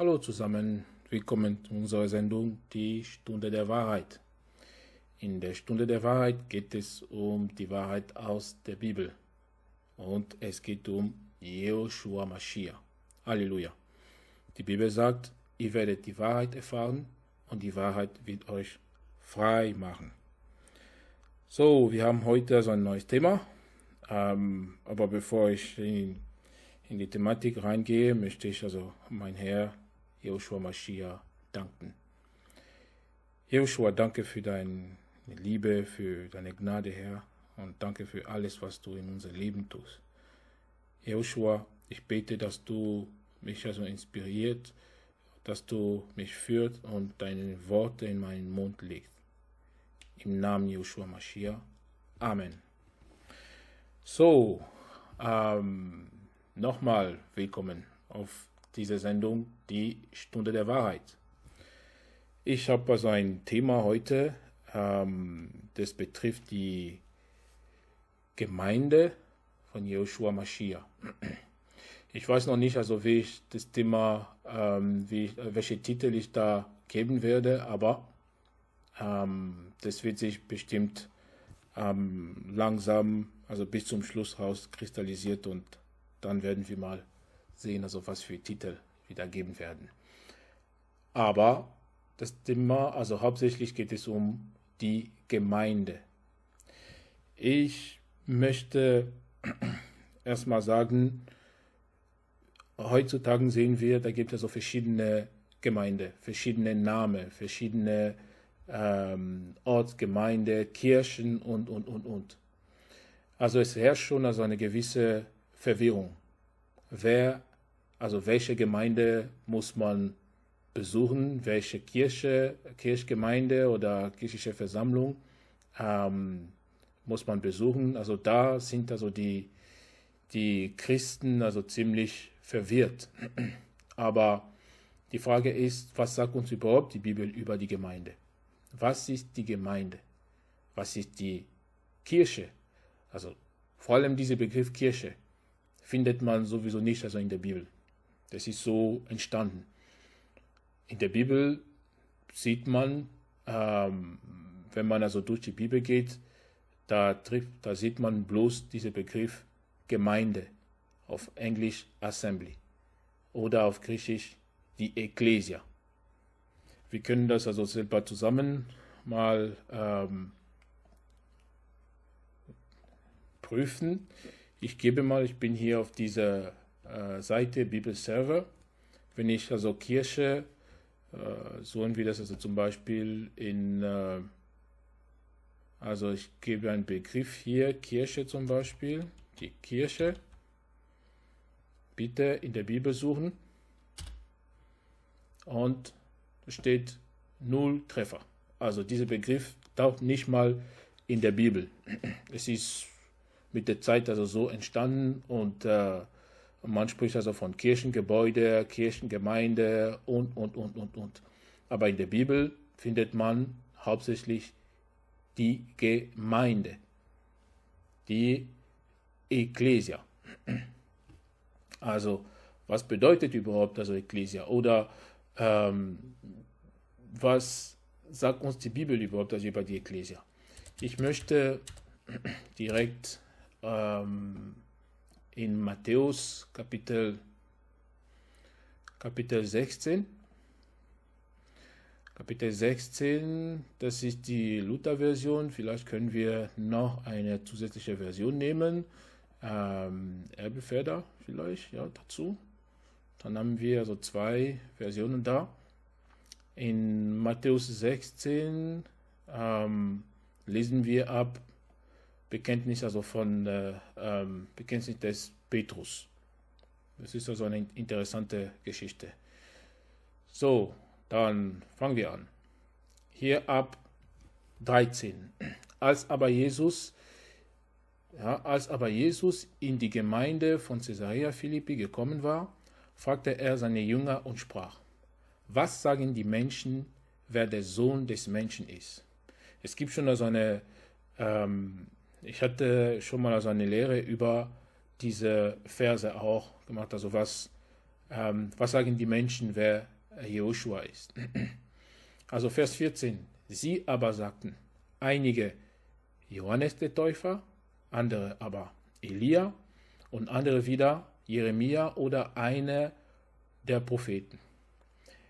Hallo zusammen, willkommen zu unserer Sendung Die Stunde der Wahrheit. In der Stunde der Wahrheit geht es um die Wahrheit aus der Bibel und es geht um Joshua Mashiach. Halleluja. Die Bibel sagt, ihr werdet die Wahrheit erfahren und die Wahrheit wird euch frei machen. So, wir haben heute also ein neues Thema, ähm, aber bevor ich in, in die Thematik reingehe, möchte ich also mein Herr Joshua Mashiach danken. Joshua, danke für deine Liebe, für deine Gnade, Herr, und danke für alles, was du in unser Leben tust. Joshua, ich bete, dass du mich also inspiriert, dass du mich führt und deine Worte in meinen Mund legst. Im Namen Joshua Mashiach. Amen. So, ähm, nochmal willkommen auf diese Sendung die Stunde der Wahrheit. Ich habe also ein Thema heute, ähm, das betrifft die Gemeinde von Joshua Mashiach. Ich weiß noch nicht, also wie ich das Thema, ähm, wie, äh, welche Titel ich da geben werde, aber ähm, das wird sich bestimmt ähm, langsam, also bis zum Schluss rauskristallisiert und dann werden wir mal sehen, also was für Titel wieder geben werden. Aber das Thema, also hauptsächlich geht es um die Gemeinde. Ich möchte erstmal sagen, heutzutage sehen wir, da gibt es so verschiedene Gemeinde, verschiedene Namen, verschiedene ähm, Ortsgemeinde, Kirchen und, und, und, und. Also es herrscht schon also eine gewisse Verwirrung. Wer also welche Gemeinde muss man besuchen, welche Kirche, Kirchgemeinde oder kirchliche Versammlung ähm, muss man besuchen. Also da sind also die, die Christen also ziemlich verwirrt. Aber die Frage ist, was sagt uns überhaupt die Bibel über die Gemeinde? Was ist die Gemeinde? Was ist die Kirche? Also vor allem dieser Begriff Kirche findet man sowieso nicht also in der Bibel. Das ist so entstanden. In der Bibel sieht man, ähm, wenn man also durch die Bibel geht, da, trifft, da sieht man bloß diesen Begriff Gemeinde, auf Englisch Assembly oder auf Griechisch die Ecclesia. Wir können das also selber zusammen mal ähm, prüfen. Ich gebe mal, ich bin hier auf dieser äh, Seite Bibelserver. Wenn ich also Kirche, äh, suchen wir das also zum Beispiel in, äh, also ich gebe einen Begriff hier, Kirche zum Beispiel, die Kirche, bitte in der Bibel suchen und da steht null Treffer. Also dieser Begriff taucht nicht mal in der Bibel. Es ist mit der Zeit also so entstanden und äh, man spricht also von Kirchengebäude, Kirchengemeinde und, und, und, und, und. Aber in der Bibel findet man hauptsächlich die Gemeinde, die Ecclesia. Also, was bedeutet überhaupt also Ecclesia? Oder ähm, was sagt uns die Bibel überhaupt also über die Ecclesia? Ich möchte direkt ähm, in Matthäus Kapitel, Kapitel 16. Kapitel 16, das ist die Luther-Version. Vielleicht können wir noch eine zusätzliche Version nehmen. Ähm, Erbefelder vielleicht, ja, dazu. Dann haben wir also zwei Versionen da. In Matthäus 16 ähm, lesen wir ab Bekenntnis, also von äh, ähm, Bekenntnis des Petrus. Das ist also eine interessante Geschichte. So, dann fangen wir an. Hier ab 13. Als aber Jesus, ja, als aber Jesus in die Gemeinde von Caesarea Philippi gekommen war, fragte er seine Jünger und sprach: Was sagen die Menschen, wer der Sohn des Menschen ist? Es gibt schon also eine ähm, ich hatte schon mal also eine Lehre über diese Verse auch gemacht, also was, ähm, was sagen die Menschen, wer Joshua ist. Also Vers 14, sie aber sagten, einige Johannes der Täufer, andere aber Elia und andere wieder Jeremia oder eine der Propheten.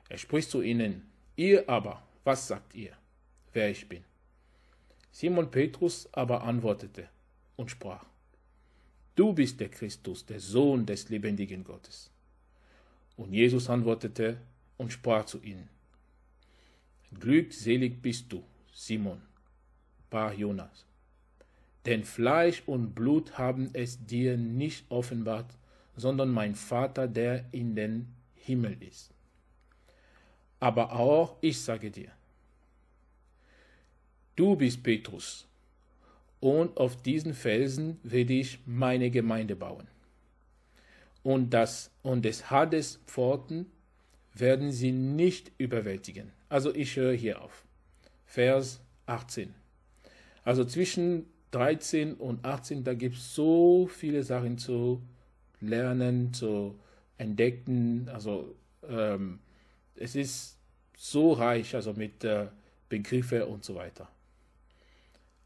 Er spricht zu ihnen, ihr aber, was sagt ihr, wer ich bin? Simon Petrus aber antwortete und sprach, Du bist der Christus, der Sohn des lebendigen Gottes. Und Jesus antwortete und sprach zu ihnen, Glückselig bist du, Simon, Bar Jonas, denn Fleisch und Blut haben es dir nicht offenbart, sondern mein Vater, der in den Himmel ist. Aber auch ich sage dir, Du bist Petrus, und auf diesen Felsen werde ich meine Gemeinde bauen. Und, das, und des Hades Pforten werden sie nicht überwältigen. Also ich höre hier auf. Vers 18. Also zwischen 13 und 18, da gibt es so viele Sachen zu lernen, zu entdecken. Also ähm, es ist so reich, also mit äh, Begriffe und so weiter.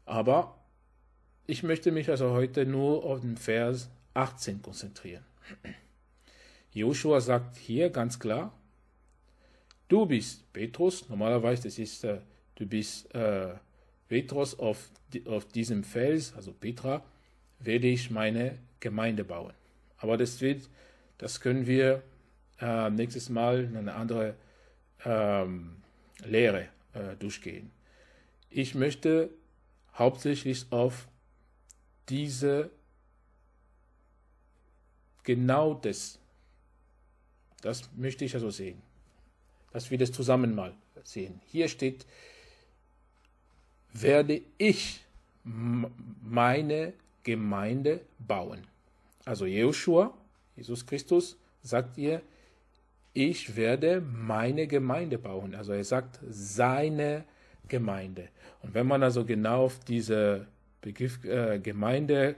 Aber ich möchte mich also heute nur auf den Vers 18 konzentrieren. Joshua sagt hier ganz klar, du bist Petrus, normalerweise das ist, äh, du bist äh, Petrus auf, auf diesem Fels, also Petra, werde ich meine Gemeinde bauen. Aber das wird, das können wir äh, nächstes Mal in eine andere ähm, Lehre äh, durchgehen. Ich möchte hauptsächlich auf diese genau das. Das möchte ich also sehen, dass wir das zusammen mal sehen. Hier steht, werde ich meine Gemeinde bauen. Also Joshua, Jesus Christus, sagt ihr, ich werde meine Gemeinde bauen. Also er sagt seine Gemeinde. Gemeinde. Und wenn man also genau auf diese Begriff äh, Gemeinde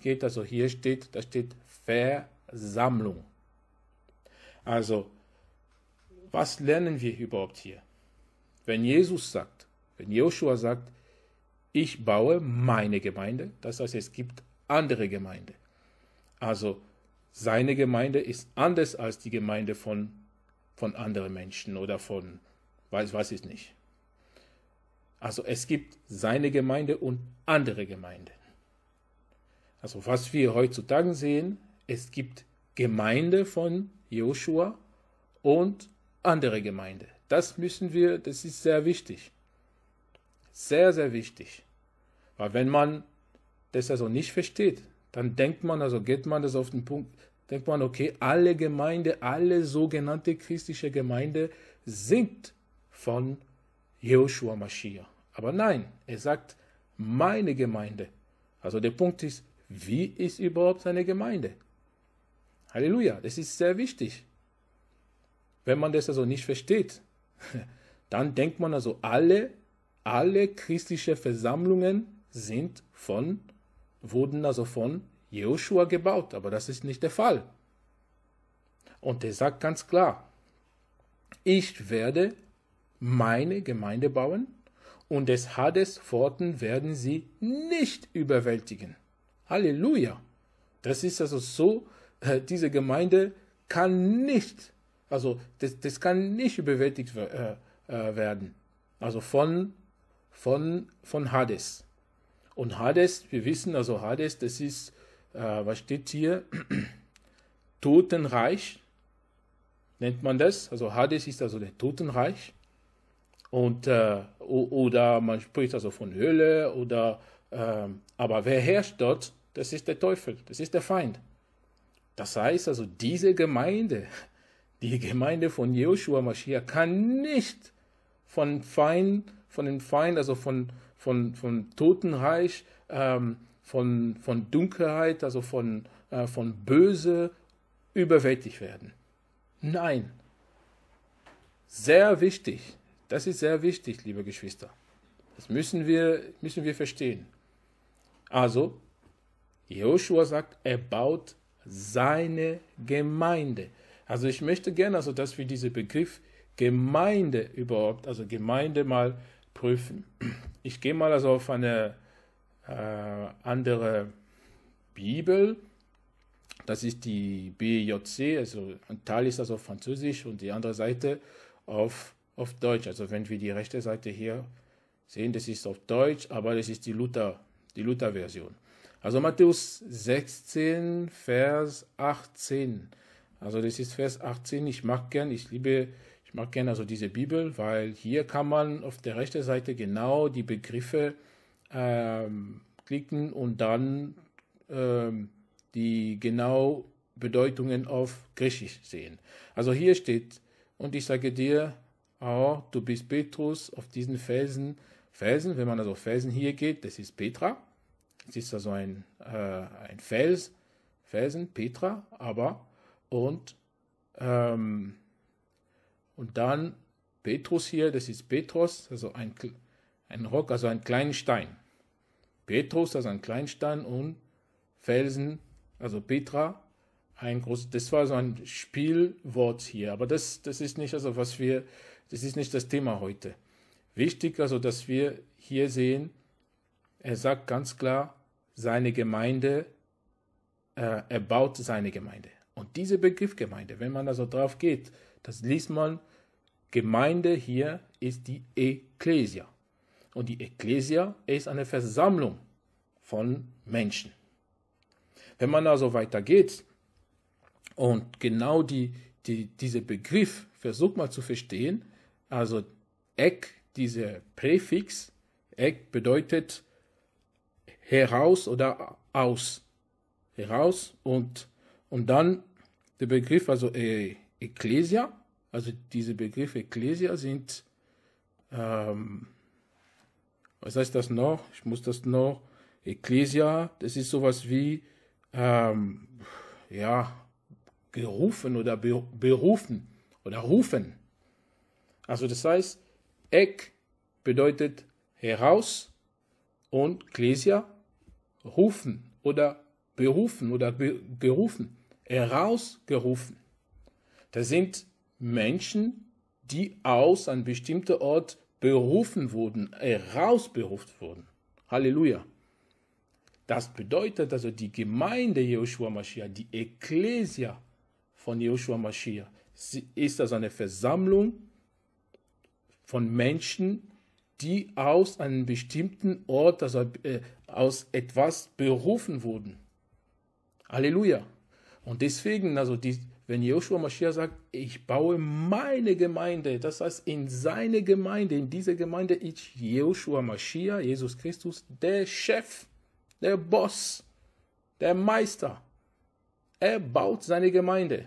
geht, also hier steht, da steht Versammlung. Also, was lernen wir überhaupt hier? Wenn Jesus sagt, wenn Joshua sagt, ich baue meine Gemeinde, das heißt, es gibt andere Gemeinde. Also, seine Gemeinde ist anders als die Gemeinde von, von anderen Menschen oder von, weiß, weiß ich nicht. Also es gibt seine Gemeinde und andere Gemeinden. Also was wir heutzutage sehen, es gibt Gemeinde von Joshua und andere Gemeinde. Das müssen wir, das ist sehr wichtig. Sehr, sehr wichtig. Weil wenn man das also nicht versteht, dann denkt man, also geht man das auf den Punkt, denkt man, okay, alle Gemeinde, alle sogenannte christliche Gemeinde sind von Joshua. Joshua Mashiach. Aber nein, er sagt meine Gemeinde. Also der Punkt ist, wie ist überhaupt seine Gemeinde? Halleluja, das ist sehr wichtig. Wenn man das also nicht versteht, dann denkt man also, alle, alle christliche Versammlungen sind von, wurden also von Joshua gebaut, aber das ist nicht der Fall. Und er sagt ganz klar, ich werde meine Gemeinde bauen und des Hades Pforten werden sie nicht überwältigen. Halleluja! Das ist also so, äh, diese Gemeinde kann nicht, also das, das kann nicht überwältigt äh, äh, werden. Also von, von, von Hades. Und Hades, wir wissen, also Hades, das ist, was steht hier? Totenreich nennt man das. Also Hades ist also der Totenreich. Und, äh, oder man spricht also von Hölle oder, ähm, aber wer herrscht dort? Das ist der Teufel, das ist der Feind. Das heißt also, diese Gemeinde, die Gemeinde von Joshua Mashiach kann nicht von Feind, von dem Feind, also von, von, von Totenreich, ähm, von, von Dunkelheit, also von, äh, von Böse überwältigt werden. Nein. Sehr wichtig. Das ist sehr wichtig, liebe Geschwister. Das müssen wir, müssen wir verstehen. Also, Joshua sagt, er baut seine Gemeinde. Also ich möchte gerne, also dass wir diesen Begriff Gemeinde überhaupt, also Gemeinde mal prüfen. Ich gehe mal also auf eine äh, andere Bibel. Das ist die BJC, also ein Teil ist also auf Französisch und die andere Seite auf auf Deutsch. Also wenn wir die rechte Seite hier sehen, das ist auf Deutsch, aber das ist die Luther, die Luther-Version. Also Matthäus 16, Vers 18. Also das ist Vers 18. Ich mag gern, ich liebe, ich mag gern also diese Bibel, weil hier kann man auf der rechten Seite genau die Begriffe ähm, klicken und dann ähm, die genau Bedeutungen auf Griechisch sehen. Also hier steht, und ich sage dir, oh, du bist Petrus auf diesen Felsen. Felsen, wenn man also auf Felsen hier geht, das ist Petra. Es ist also ein, äh, ein Fels, Felsen, Petra, aber und, ähm, und dann Petrus hier, das ist Petrus, also ein, ein Rock, also ein kleiner Stein. Petrus, also ein kleiner Stein und Felsen, also Petra, ein großes, das war so ein Spielwort hier, aber das, das ist nicht also, was wir das ist nicht das Thema heute. Wichtig also, dass wir hier sehen, er sagt ganz klar, seine Gemeinde, äh, er baut seine Gemeinde. Und dieser Begriff Gemeinde, wenn man also drauf geht, das liest man, Gemeinde hier ist die Ekklesia. Und die Ekklesia ist eine Versammlung von Menschen. Wenn man also weitergeht und genau die, die, diese Begriff versucht mal zu verstehen, also Eck, dieser Präfix, Eck bedeutet heraus oder aus. Heraus und, und dann der Begriff, also äh, Ecclesia, also diese Begriffe Ecclesia sind, ähm, was heißt das noch? Ich muss das noch, Ecclesia, das ist sowas wie, ähm, ja, gerufen oder be berufen oder rufen. Also das heißt, Ek bedeutet heraus und Klesia rufen oder berufen oder be gerufen, herausgerufen. Das sind Menschen, die aus einem bestimmten Ort berufen wurden, herausberuft wurden. Halleluja. Das bedeutet also, die Gemeinde Joshua Mashiach, die Ekklesia von Joshua Mashiach, ist also eine Versammlung von Menschen, die aus einem bestimmten Ort, also aus etwas berufen wurden. Halleluja. Und deswegen, also die, wenn Joshua Mashiach sagt, ich baue meine Gemeinde, das heißt in seine Gemeinde, in diese Gemeinde ist Joshua Mashiach, Jesus Christus, der Chef, der Boss, der Meister. Er baut seine Gemeinde.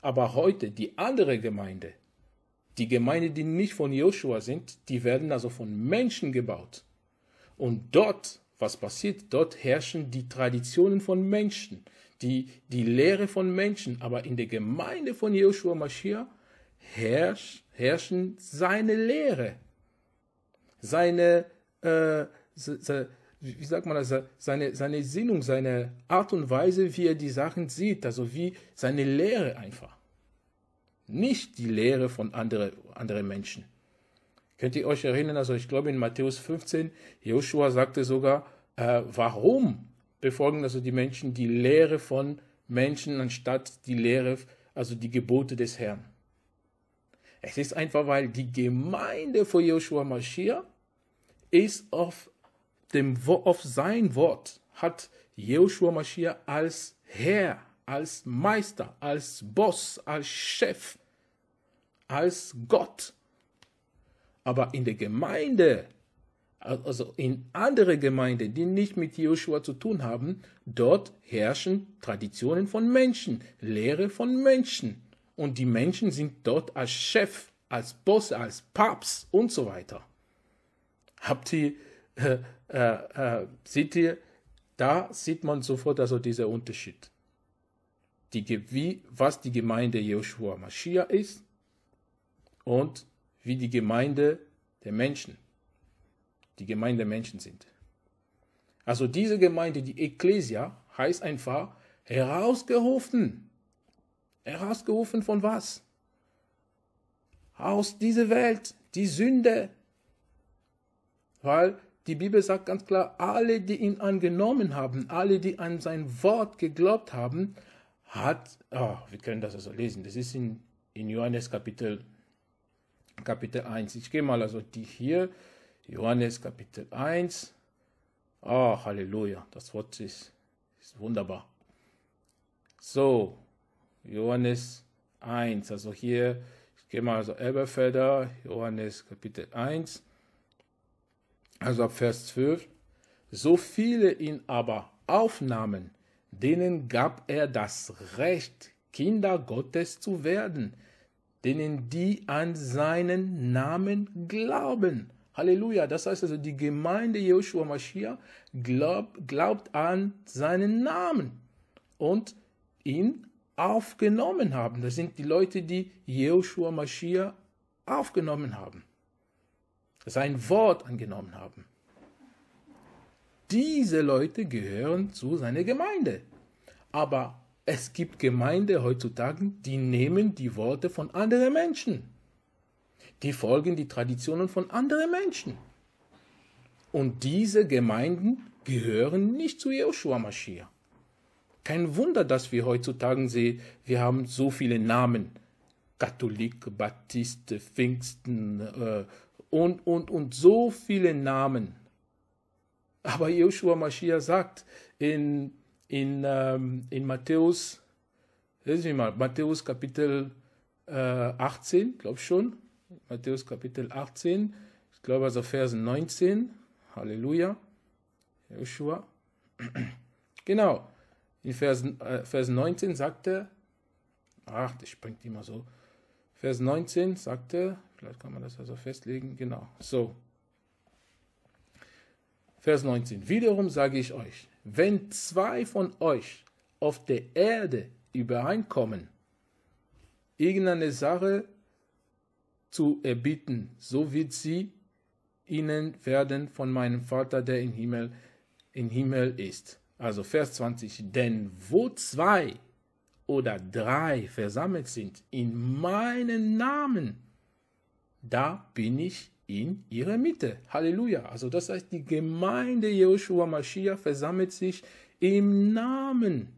Aber heute die andere Gemeinde, die Gemeinde, die nicht von Joshua sind, die werden also von Menschen gebaut. Und dort, was passiert? Dort herrschen die Traditionen von Menschen, die, die Lehre von Menschen. Aber in der Gemeinde von Joshua Mashiach herrsch, herrschen seine Lehre, seine, äh, se, wie sagt man das, seine, seine Sinnung, seine Art und Weise, wie er die Sachen sieht, also wie seine Lehre einfach nicht die Lehre von anderen andere Menschen. Könnt ihr euch erinnern, also ich glaube in Matthäus 15, Joshua sagte sogar, äh, warum befolgen also die Menschen die Lehre von Menschen anstatt die Lehre, also die Gebote des Herrn? Es ist einfach, weil die Gemeinde von Joshua Mashiach ist auf, dem, auf sein Wort, hat Joshua Mashiach als Herr als Meister, als Boss, als Chef, als Gott. Aber in der Gemeinde, also in andere Gemeinden, die nicht mit Joshua zu tun haben, dort herrschen Traditionen von Menschen, Lehre von Menschen. Und die Menschen sind dort als Chef, als Boss, als Papst und so weiter. Habt ihr, äh, äh, äh seht ihr, da sieht man sofort also diesen Unterschied die, wie, was die Gemeinde Joshua Mashiach ist und wie die Gemeinde der Menschen, die Gemeinde der Menschen sind. Also diese Gemeinde, die Ecclesia, heißt einfach herausgerufen. Herausgerufen von was? Aus dieser Welt, die Sünde. Weil die Bibel sagt ganz klar, alle, die ihn angenommen haben, alle, die an sein Wort geglaubt haben, hat, oh, wir können das also lesen, das ist in, in Johannes Kapitel, Kapitel 1. Ich gehe mal also die hier, Johannes Kapitel 1. Oh, ah, Halleluja, das Wort ist, ist wunderbar. So, Johannes 1, also hier, ich gehe mal also Elberfelder, Johannes Kapitel 1, also ab Vers 12. So viele ihn aber aufnahmen, denen gab er das Recht, Kinder Gottes zu werden, denen die an seinen Namen glauben. Halleluja, das heißt also, die Gemeinde Joshua Mashiach glaubt, glaubt an seinen Namen und ihn aufgenommen haben. Das sind die Leute, die Joshua Mashiach aufgenommen haben, sein Wort angenommen haben. Diese Leute gehören zu seiner Gemeinde. Aber es gibt Gemeinde heutzutage, die nehmen die Worte von anderen Menschen. Die folgen die Traditionen von anderen Menschen. Und diese Gemeinden gehören nicht zu Joshua Mashiach. Kein Wunder, dass wir heutzutage sehen, wir haben so viele Namen. Katholik, Baptiste, Pfingsten äh, und, und, und so viele Namen. Aber Joshua Mashiach sagt in, in, ähm, in Matthäus, lesen wir mal, Matthäus Kapitel äh, 18, glaube schon, Matthäus Kapitel 18, ich glaube also Vers 19, Halleluja, Joshua. Genau, in Vers, äh, Vers 19 sagte, ach, das springt immer so, Vers 19 sagte, vielleicht kann man das also festlegen, genau, so. Vers 19. Wiederum sage ich euch, wenn zwei von euch auf der Erde übereinkommen, irgendeine Sache zu erbieten, so wird sie ihnen werden von meinem Vater, der im Himmel, im Himmel ist. Also Vers 20. Denn wo zwei oder drei versammelt sind in meinen Namen, da bin ich in ihre Mitte. Halleluja. Also das heißt, die Gemeinde Joshua Mashiach versammelt sich im Namen,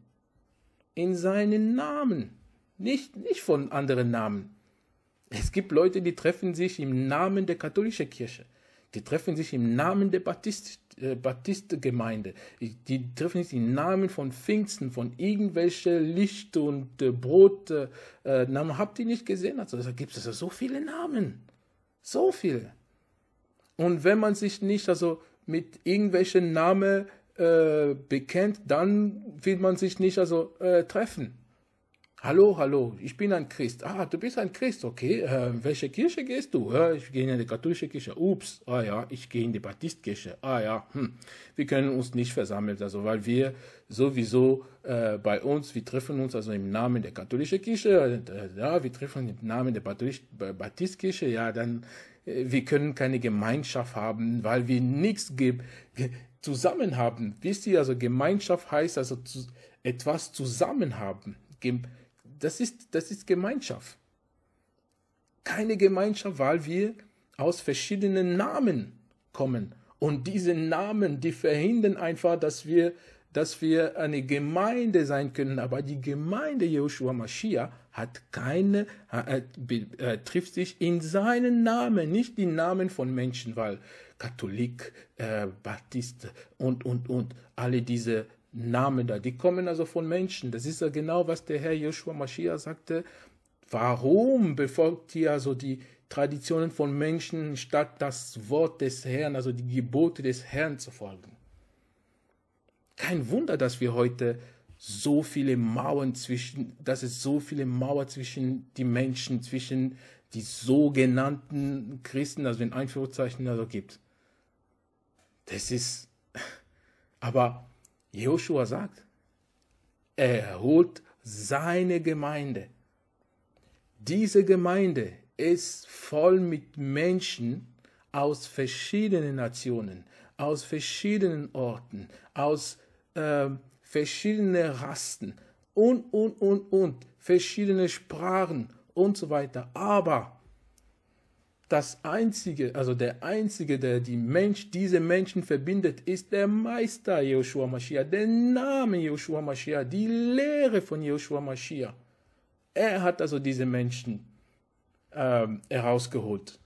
in seinen Namen, nicht, nicht von anderen Namen. Es gibt Leute, die treffen sich im Namen der katholischen Kirche, die treffen sich im Namen der Baptistengemeinde. äh, die treffen sich im Namen von Pfingsten, von irgendwelchen Licht und äh, Brot. Äh, äh, Namen habt ihr nicht gesehen? Also da gibt es also so viele Namen. So viele. Und wenn man sich nicht also mit irgendwelchen Namen äh, bekennt, dann will man sich nicht also äh, treffen. Hallo, hallo, ich bin ein Christ. Ah, du bist ein Christ, okay. Äh, welche Kirche gehst du? Ja, ich gehe in die katholische Kirche. Ups, ah ja, ich gehe in die Baptistkirche. Ah ja, hm. wir können uns nicht versammeln, also weil wir sowieso äh, bei uns, wir treffen uns also im Namen der katholischen Kirche, äh, ja, wir treffen uns im Namen der Baptistkirche, ja, dann wir können keine Gemeinschaft haben, weil wir nichts zusammen haben. Wisst ihr, also Gemeinschaft heißt also zu, etwas zusammen haben. Das ist, das ist Gemeinschaft. Keine Gemeinschaft, weil wir aus verschiedenen Namen kommen. Und diese Namen, die verhindern einfach, dass wir dass wir eine Gemeinde sein können, aber die Gemeinde Joshua Mashiach hat keine, äh, äh, äh, trifft sich in seinen Namen, nicht die Namen von Menschen, weil Katholik, äh, Baptist und, und, und, alle diese Namen da, die kommen also von Menschen. Das ist ja genau, was der Herr Joshua Mashiach sagte. Warum befolgt ihr also die Traditionen von Menschen, statt das Wort des Herrn, also die Gebote des Herrn zu folgen? Kein Wunder, dass wir heute so viele Mauern zwischen, dass es so viele Mauern zwischen die Menschen, zwischen die sogenannten Christen, also in Einführungszeichen, also gibt. Das ist, aber Joshua sagt, er holt seine Gemeinde. Diese Gemeinde ist voll mit Menschen aus verschiedenen Nationen, aus verschiedenen Orten, aus verschiedenen äh, verschiedene Rasten und, und, und, und, verschiedene Sprachen und so weiter. Aber das einzige, also der einzige, der die Mensch, diese Menschen verbindet, ist der Meister Joshua Mashiach, der Name Joshua Mashiach, die Lehre von Joshua Mashiach. Er hat also diese Menschen ähm, herausgeholt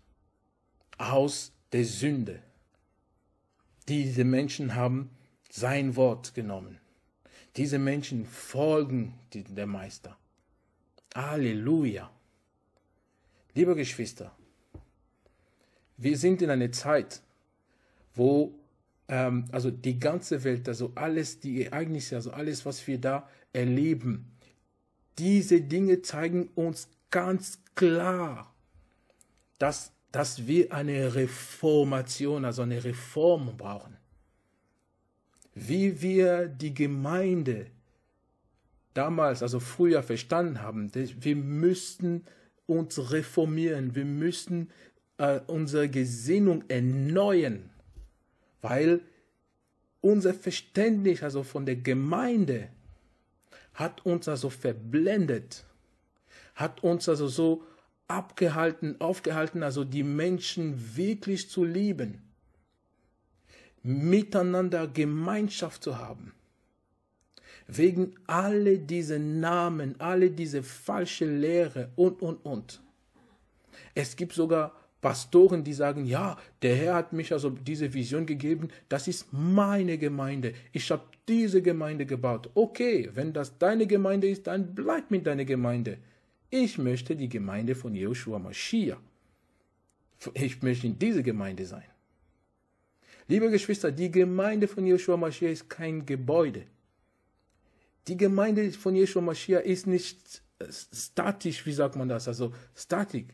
aus der Sünde. Diese Menschen haben sein Wort genommen. Diese Menschen folgen dem Meister. Halleluja. Liebe Geschwister, wir sind in einer Zeit, wo ähm, also die ganze Welt, also alles, die Ereignisse, also alles, was wir da erleben, diese Dinge zeigen uns ganz klar, dass, dass wir eine Reformation, also eine Reform brauchen wie wir die Gemeinde damals, also früher verstanden haben. Wir müssten uns reformieren, wir müssten äh, unsere Gesinnung erneuern, weil unser Verständnis also von der Gemeinde hat uns also verblendet, hat uns also so abgehalten, aufgehalten, also die Menschen wirklich zu lieben miteinander Gemeinschaft zu haben. Wegen alle diese Namen, alle diese falsche Lehre und, und, und. Es gibt sogar Pastoren, die sagen, ja, der Herr hat mich also diese Vision gegeben, das ist meine Gemeinde, ich habe diese Gemeinde gebaut. Okay, wenn das deine Gemeinde ist, dann bleib mit deiner Gemeinde. Ich möchte die Gemeinde von Joshua Mashiach. Ich möchte in diese Gemeinde sein. Liebe Geschwister, die Gemeinde von Yeshua Mashiach ist kein Gebäude. Die Gemeinde von Yeshua Mashiach ist nicht äh, statisch, wie sagt man das, also statik,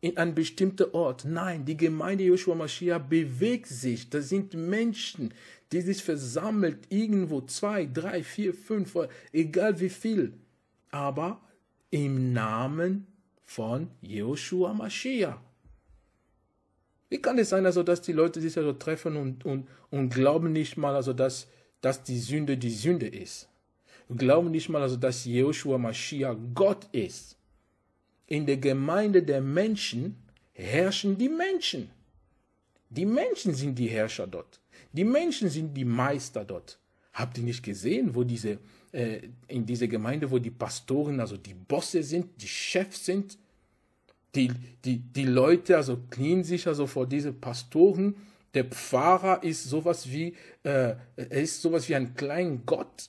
in einem bestimmten Ort. Nein, die Gemeinde Joshua Mashiach bewegt sich. Das sind Menschen, die sich versammelt irgendwo, zwei, drei, vier, fünf, äh, egal wie viel. Aber im Namen von Joshua Mashiach. Wie kann es sein, also, dass die Leute sich also treffen und, und, und glauben nicht mal, also, dass, dass die Sünde die Sünde ist? Glauben nicht mal, also, dass Joshua Mashiach Gott ist? In der Gemeinde der Menschen herrschen die Menschen. Die Menschen sind die Herrscher dort. Die Menschen sind die Meister dort. Habt ihr nicht gesehen, wo diese, äh, in dieser Gemeinde, wo die Pastoren, also die Bosse sind, die Chefs sind? die, die, die Leute also knien sich also vor diese Pastoren. Der Pfarrer ist sowas wie, äh, er ist sowas wie ein kleiner Gott.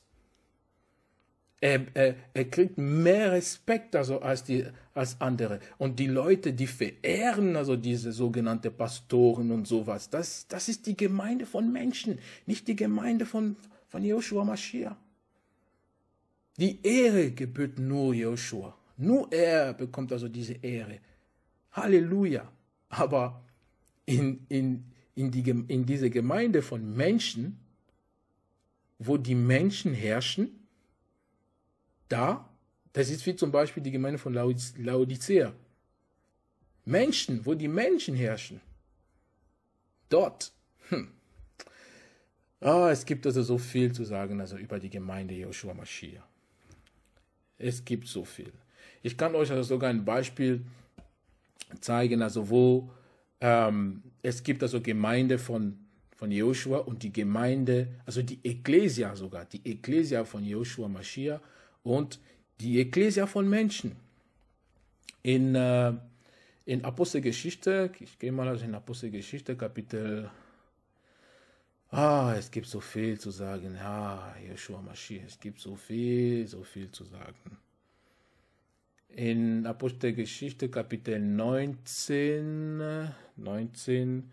Er, er, er, kriegt mehr Respekt also als, die, als andere. Und die Leute, die verehren also diese sogenannten Pastoren und sowas, das, das ist die Gemeinde von Menschen, nicht die Gemeinde von, von Joshua Mashiach. Die Ehre gebührt nur Joshua. Nur er bekommt also diese Ehre. Halleluja. Aber in, in, in, die, in diese Gemeinde von Menschen, wo die Menschen herrschen, da, das ist wie zum Beispiel die Gemeinde von Laodicea. Menschen, wo die Menschen herrschen, dort. Hm. Ah, es gibt also so viel zu sagen also über die Gemeinde Joshua Mashiach. Es gibt so viel. Ich kann euch also sogar ein Beispiel zeigen, also wo ähm, es gibt also Gemeinde von, von Joshua und die Gemeinde, also die Ecclesia sogar, die Ecclesia von Joshua Mashiach und die Ecclesia von Menschen. In, äh, in Apostelgeschichte, ich gehe mal also in Apostelgeschichte, Kapitel Ah, es gibt so viel zu sagen. Ah, Joshua Mashiach, es gibt so viel, so viel zu sagen in Apostelgeschichte Kapitel 19, 19,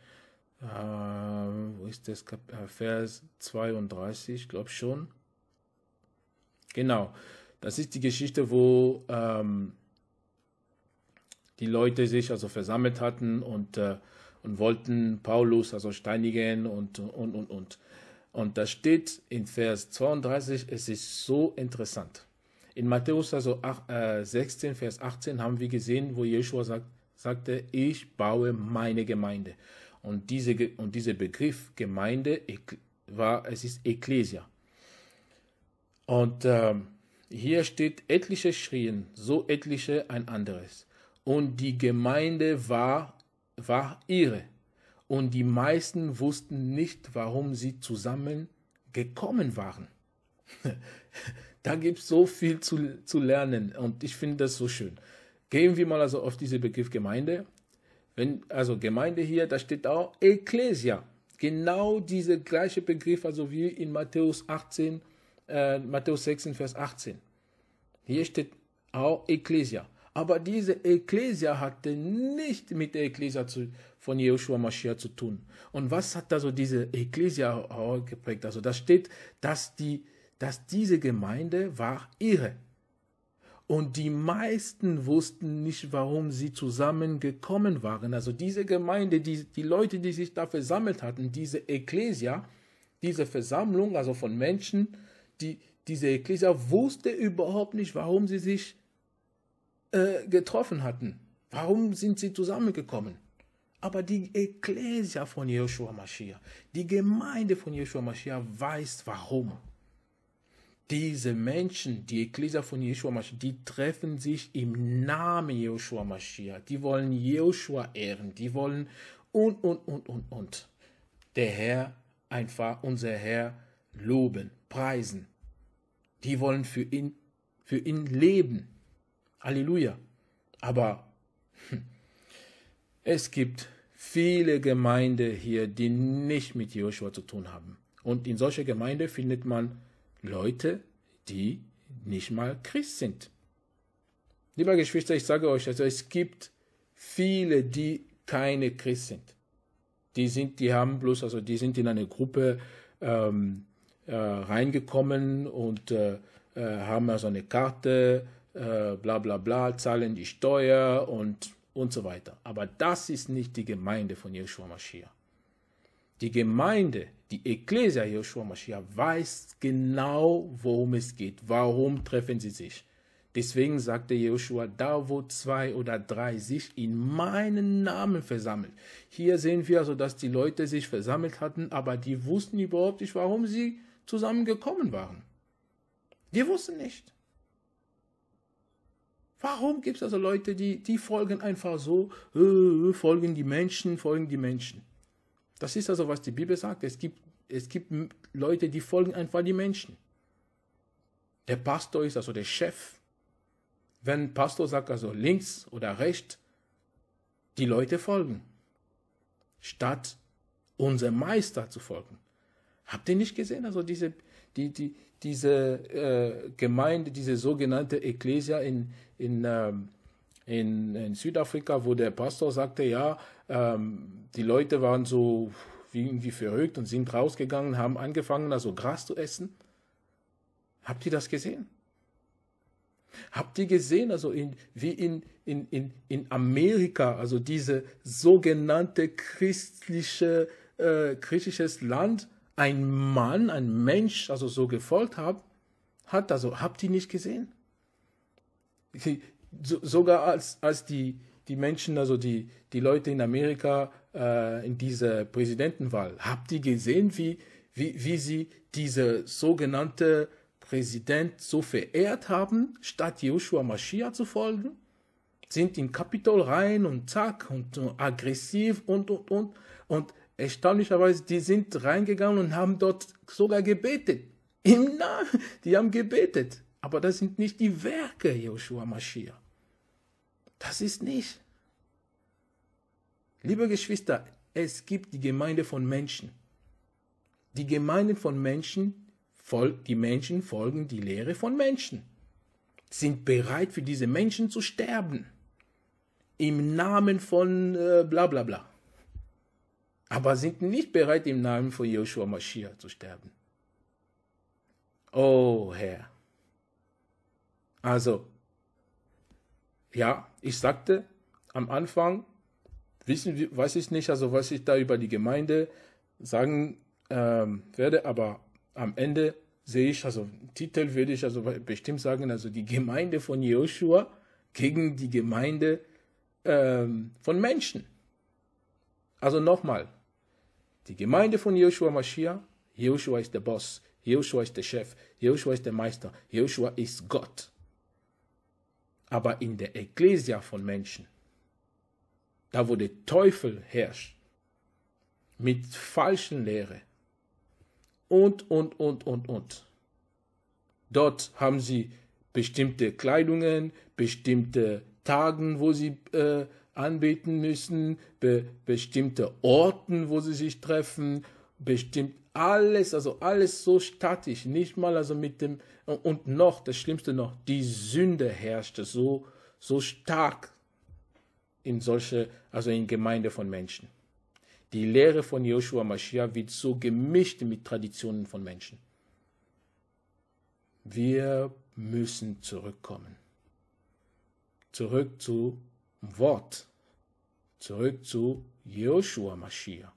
äh, wo ist das? Äh, Vers 32, glaube schon. Genau, das ist die Geschichte, wo ähm, die Leute sich also versammelt hatten und, äh, und wollten Paulus also steinigen und und und und. Und da steht in Vers 32, es ist so interessant. In Matthäus also 16, äh, Vers 18 haben wir gesehen, wo Jeshua sagt, sagte, ich baue meine Gemeinde. Und, diese, und dieser Begriff Gemeinde war, es ist Ekklesia. Und ähm, hier steht, etliche schrien, so etliche ein anderes. Und die Gemeinde war, war ihre. Und die meisten wussten nicht, warum sie zusammengekommen waren. Da gibt es so viel zu, zu lernen und ich finde das so schön. Gehen wir mal also auf diesen Begriff Gemeinde. Wenn, also Gemeinde hier, da steht auch Ecclesia. Genau dieser gleiche Begriff, also wie in Matthäus 18, äh, Matthäus 16, Vers 18. Hier steht auch Ecclesia. Aber diese Ecclesia hatte nicht mit der Ecclesia zu, von Joshua Mashiach zu tun. Und was hat also diese Ecclesia geprägt? Also da steht, dass die dass diese Gemeinde war irre. Und die meisten wussten nicht, warum sie zusammengekommen waren. Also diese Gemeinde, die, die Leute, die sich da versammelt hatten, diese Ecclesia, diese Versammlung, also von Menschen, die, diese Ecclesia wusste überhaupt nicht, warum sie sich äh, getroffen hatten. Warum sind sie zusammengekommen? Aber die Ecclesia von Joshua Mashiach, die Gemeinde von Joshua Mashiach weiß warum diese Menschen, die Ekklesia von Jeshua Mashiach, die treffen sich im Namen Jeshua Mashiach. Die wollen Jeshua ehren. Die wollen und, und, und, und, und. Der Herr, einfach unser Herr, loben, preisen. Die wollen für ihn, für ihn leben. Halleluja. Aber hm, es gibt viele Gemeinden hier, die nicht mit Joshua zu tun haben. Und in solcher Gemeinde findet man Leute, die nicht mal Christ sind. Lieber Geschwister, ich sage euch, also es gibt viele, die keine Christ sind. Die sind, die haben bloß, also die sind in eine Gruppe ähm, äh, reingekommen und äh, äh, haben also eine Karte, äh, bla bla bla, zahlen die Steuer und, und so weiter. Aber das ist nicht die Gemeinde von Yeshua Mashiach. Die Gemeinde die Ecclesia Joshua Mashiach weiß genau, worum es geht. Warum treffen sie sich? Deswegen sagte Joshua, da wo zwei oder drei sich in meinen Namen versammeln. Hier sehen wir also, dass die Leute sich versammelt hatten, aber die wussten überhaupt nicht, warum sie zusammengekommen waren. Die wussten nicht. Warum gibt es also Leute, die, die folgen einfach so, äh, äh folgen die Menschen, folgen die Menschen. Das ist also, was die Bibel sagt. Es gibt, es gibt Leute, die folgen einfach die Menschen. Der Pastor ist also der Chef. Wenn Pastor sagt also links oder rechts, die Leute folgen, statt unserem Meister zu folgen. Habt ihr nicht gesehen, also diese, die, die, diese äh, Gemeinde, diese sogenannte Ecclesia in, in, ähm, in, in Südafrika, wo der Pastor sagte, ja, ähm, die Leute waren so irgendwie verrückt und sind rausgegangen, haben angefangen, also Gras zu essen. Habt ihr das gesehen? Habt ihr gesehen, also in, wie in, in, in, in Amerika, also diese sogenannte christliche, äh, christliches Land, ein Mann, ein Mensch, also so gefolgt hat, hat also habt ihr nicht gesehen? Sogar als, als die, die Menschen, also die, die Leute in Amerika äh, in dieser Präsidentenwahl, habt ihr gesehen, wie, wie, wie sie diese sogenannte Präsident so verehrt haben, statt Joshua Mashiach zu folgen? Sind in Kapitol rein und zack und, und aggressiv und und und und erstaunlicherweise, die sind reingegangen und haben dort sogar gebetet. Im Namen, die haben gebetet. Aber das sind nicht die Werke Joshua Mashiach. Das ist nicht. Liebe Geschwister, es gibt die Gemeinde von Menschen. Die Gemeinde von Menschen, die Menschen folgen die Lehre von Menschen, sind bereit für diese Menschen zu sterben. Im Namen von äh, bla bla bla. Aber sind nicht bereit, im Namen von Joshua Mashiach zu sterben. Oh Herr. Also, ja, ich sagte am Anfang, wissen, weiß ich nicht, also was ich da über die Gemeinde sagen ähm, werde, aber am Ende sehe ich, also Titel würde ich also bestimmt sagen, also die Gemeinde von Joshua gegen die Gemeinde ähm, von Menschen. Also nochmal, die Gemeinde von Joshua Mashiach, Joshua ist der Boss, Joshua ist der Chef, Joshua ist der Meister, Joshua ist Gott aber in der Ecclesia von Menschen, da wo der Teufel herrscht, mit falschen Lehre und, und, und, und, und. Dort haben sie bestimmte Kleidungen, bestimmte Tagen, wo sie äh, anbeten müssen, be bestimmte Orten, wo sie sich treffen, bestimmt alles, also alles so statisch, nicht mal also mit dem, und noch, das Schlimmste noch, die Sünde herrschte so, so stark in solche, also in Gemeinde von Menschen. Die Lehre von Joshua Mashiach wird so gemischt mit Traditionen von Menschen. Wir müssen zurückkommen. Zurück zu Wort. Zurück zu Joshua Mashiach.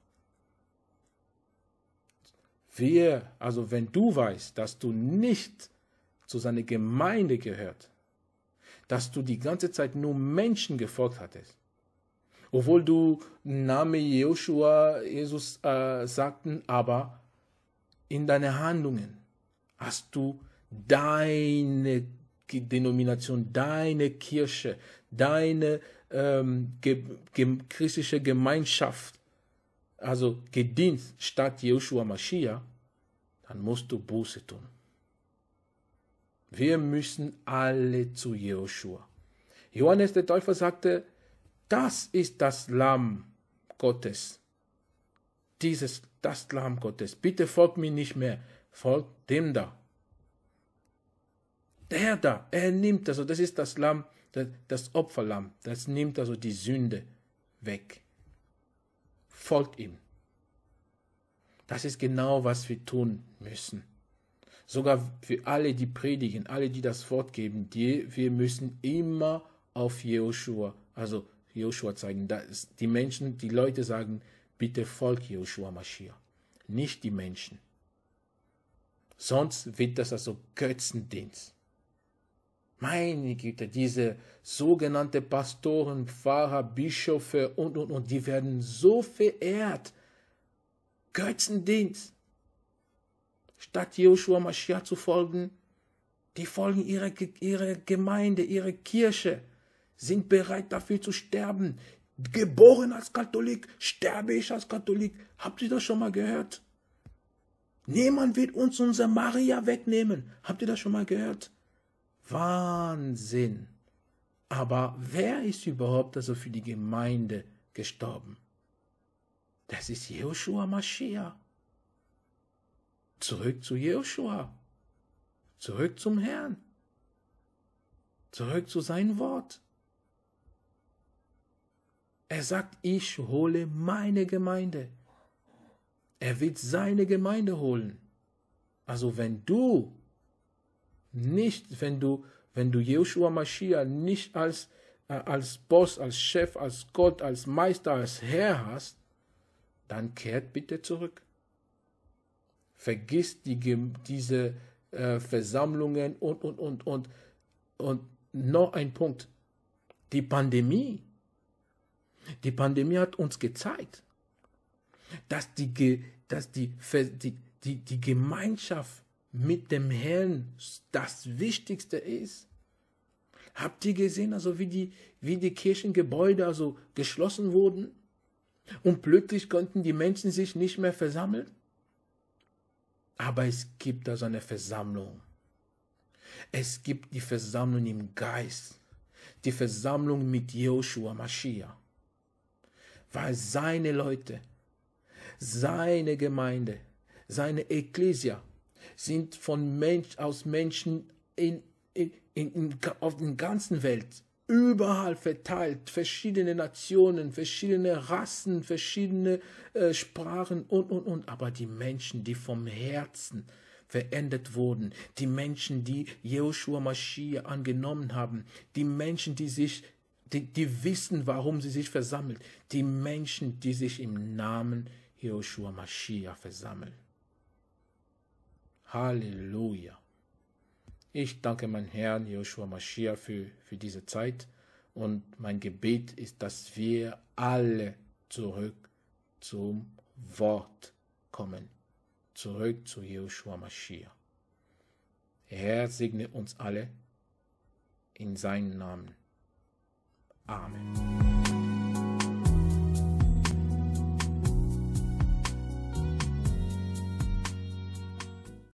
Wehe, also wenn du weißt, dass du nicht zu seiner Gemeinde gehört, dass du die ganze Zeit nur Menschen gefolgt hattest, obwohl du Name Joshua, Jesus äh, sagten, aber in deinen Handlungen hast du deine Denomination, deine Kirche, deine ähm, ge ge christliche Gemeinschaft also gedient statt Joshua Mashiach, dann musst du Buße tun. Wir müssen alle zu Joshua. Johannes der Täufer sagte, das ist das Lamm Gottes. Dieses, das Lamm Gottes. Bitte folgt mir nicht mehr, folgt dem da. Der da, er nimmt also, das ist das Lamm, das, das Opferlamm, das nimmt also die Sünde weg folgt ihm. Das ist genau, was wir tun müssen. Sogar für alle, die predigen, alle, die das Wort geben, die, wir müssen immer auf Joshua, also Joshua zeigen. Dass die Menschen, die Leute sagen, bitte folgt Joshua Mashiach, nicht die Menschen. Sonst wird das also Götzendienst. Meine Güte, diese sogenannte Pastoren, Pfarrer, Bischöfe und, und, und, die werden so verehrt. Götzendienst. Statt Joshua Mashiach zu folgen, die folgen ihrer ihre Gemeinde, ihrer Kirche, sind bereit dafür zu sterben. Geboren als Katholik, sterbe ich als Katholik. Habt ihr das schon mal gehört? Niemand wird uns unsere Maria wegnehmen. Habt ihr das schon mal gehört? Wahnsinn. Aber wer ist überhaupt also für die Gemeinde gestorben? Das ist Joshua Mashiach. Zurück zu Joshua. Zurück zum Herrn. Zurück zu seinem Wort. Er sagt, ich hole meine Gemeinde. Er wird seine Gemeinde holen. Also wenn du nicht, wenn du, wenn du Joshua Mashiach nicht als, äh, als Boss, als Chef, als Gott, als Meister, als Herr hast, dann kehrt bitte zurück. Vergiss die, diese äh, Versammlungen und, und, und, und. Und noch ein Punkt. Die Pandemie. Die Pandemie hat uns gezeigt, dass die, dass die, die, die, die Gemeinschaft mit dem Herrn das Wichtigste ist. Habt ihr gesehen, also wie die, wie die Kirchengebäude also geschlossen wurden? Und plötzlich konnten die Menschen sich nicht mehr versammeln? Aber es gibt also eine Versammlung. Es gibt die Versammlung im Geist, die Versammlung mit Joshua Mashiach. Weil seine Leute, seine Gemeinde, seine Ekklesia sind von Mensch aus Menschen in, in, in, in auf der ganzen Welt überall verteilt, verschiedene Nationen, verschiedene Rassen, verschiedene äh, Sprachen und, und, und. Aber die Menschen, die vom Herzen verändert wurden, die Menschen, die Joshua Mashiach angenommen haben, die Menschen, die sich, die, die wissen, warum sie sich versammelt, die Menschen, die sich im Namen Joshua Mashiach versammeln. Halleluja. Ich danke meinem Herrn Joshua Mashiach für, für diese Zeit und mein Gebet ist, dass wir alle zurück zum Wort kommen, zurück zu Joshua Mashiach. Herr segne uns alle in seinem Namen. Amen.